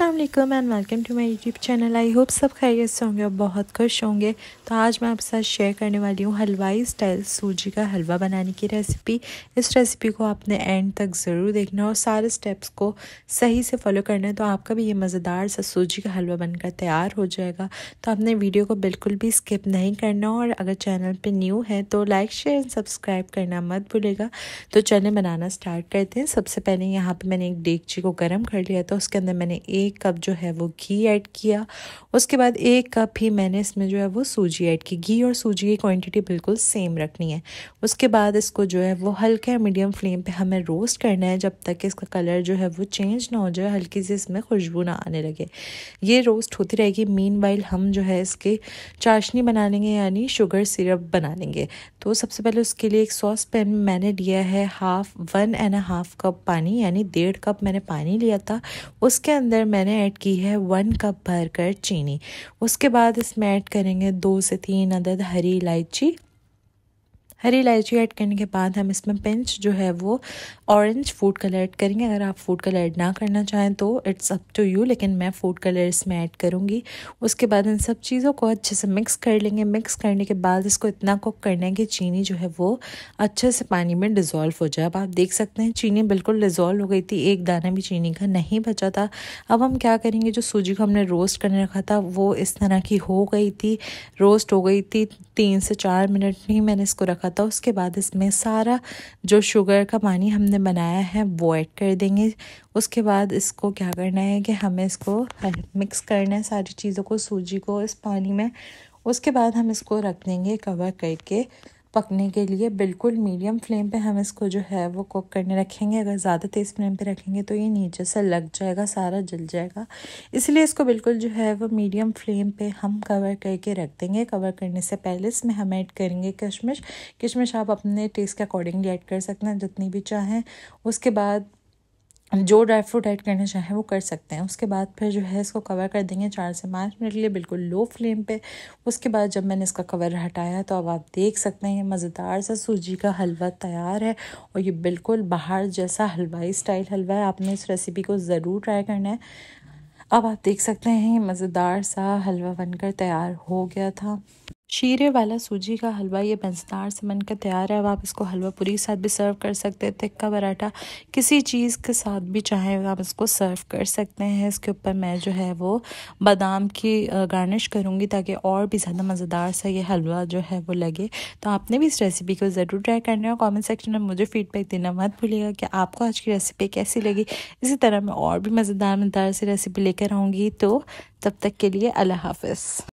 अल्लाम and welcome to my YouTube channel I hope सब खैरियत से होंगे और बहुत खुश होंगे तो आज मैं आपके साथ शेयर करने वाली हूँ हलवाई स्टाइल सूजी का हलवा बनाने की रेसिपी इस रेसिपी को आपने एंड तक ज़रूर देखना और सारे स्टेप्स को सही से फॉलो करना है तो आपका भी ये मज़ेदार सा सूजी का हलवा बनकर तैयार हो जाएगा तो आपने वीडियो को बिल्कुल भी स्किप नहीं करना और अगर चैनल पर न्यू है तो लाइक शेयर एंड सब्सक्राइब करना मत भूलेगा तो चलें बनाना स्टार्ट करते हैं सबसे पहले यहाँ पर मैंने एक डेगची को गर्म कर लिया था उसके अंदर मैंने एक एक कप जो है वो घी ऐड किया उसके बाद एक कप ही मैंने इसमें जो है वो सूजी ऐड की घी और सूजी की क्वांटिटी बिल्कुल सेम रखनी है उसके बाद इसको जो है वो हल्के मीडियम फ्लेम पे हमें रोस्ट करना है जब तक इसका कलर जो है वो चेंज ना हो जाए हल्की सी इसमें खुशबू ना आने लगे ये रोस्ट होती रहेगी मीन हम जो है इसके चाशनी बना लेंगे यानी शुगर सिरप बना लेंगे तो सबसे पहले उसके लिए एक सॉस पैन मैंने लिया है half one and half cup पानी यानी डेढ़ कप मैंने पानी लिया था उसके अंदर मैंने ऐड की है वन कप भरकर चीनी उसके बाद इसमें ऐड करेंगे दो से तीन अदद हरी इलायची हरी इलायची ऐड करने के बाद हम इसमें पिंच जो है वो ऑरेंज फूड कलर ऐड करेंगे अगर आप फूड कलर ऐड ना करना चाहें तो इट्स अप टू यू लेकिन मैं फूड कलर इसमें ऐड करूँगी उसके बाद इन सब चीज़ों को अच्छे से मिक्स कर लेंगे मिक्स करने के बाद इसको इतना कुक करना है कि चीनी जो है वो अच्छे से पानी में डिज़ोल्व हो जाए अब आप देख सकते हैं चीनी बिल्कुल डिज़ोल्व हो गई थी एक दाना भी चीनी का नहीं बचा था अब हम क्या करेंगे जो सूजी को हमने रोस्ट करने रखा था वो इस तरह की हो गई थी रोस्ट हो गई थी तीन से चार मिनट ही मैंने इसको रखा है उसके बाद इसमें सारा जो शुगर का पानी हमने बनाया है वो ऐड कर देंगे उसके बाद इसको क्या करना है कि हमें इसको मिक्स करना है सारी चीज़ों को सूजी को इस पानी में उसके बाद हम इसको रख देंगे कवर करके पकने के लिए बिल्कुल मीडियम फ्लेम पे हम इसको जो है वो कुक करने रखेंगे अगर ज़्यादा तेज़ फ्लेम पे रखेंगे तो ये नीचे से लग जाएगा सारा जल जाएगा इसलिए इसको बिल्कुल जो है वो मीडियम फ्लेम पे हम कवर करके रख देंगे कवर करने से पहले इसमें हम ऐड करेंगे किशमिश किशमिश आप अपने टेस्ट के अकॉर्डिंगली ऐड कर सकते हैं जितनी भी चाहें उसके बाद जो ड्राई फ्रूट ऐड करना चाहें वो कर सकते हैं उसके बाद फिर जो है इसको कवर कर देंगे चार से पाँच मिनट के लिए बिल्कुल लो फ्लेम पे उसके बाद जब मैंने इसका कवर हटाया तो अब आप देख सकते हैं ये मज़ेदार सा सूजी का हलवा तैयार है और ये बिल्कुल बाहर जैसा हलवाई स्टाइल हलवा है आपने इस रेसिपी को ज़रूर ट्राई करना है अब आप देख सकते हैं ये मज़ेदार सा हलवा बनकर तैयार हो गया था शीरे वाला सूजी का हलवा ये बंसदार से कर तैयार है अब आप इसको हलवा पूरी के साथ भी सर्व कर सकते हैं तिक्का पराठा किसी चीज़ के साथ भी चाहें आप इसको सर्व कर सकते हैं इसके ऊपर मैं जो है वो बादाम की गार्निश करूँगी ताकि और भी ज़्यादा मज़ेदार सा ये हलवा जो है वो लगे तो आपने भी इस रेसिपी को ज़रूर ट्राई करना है कॉमेंट सेक्शन में मुझे फीडबैक देना मत भूलिएगा कि आपको आज की रेसिपी कैसी लगी इसी तरह मैं और भी मज़ेदार मज़ेदार सी रेसिपी लेकर आऊँगी तो तब तक के लिए अल्लाह हाफ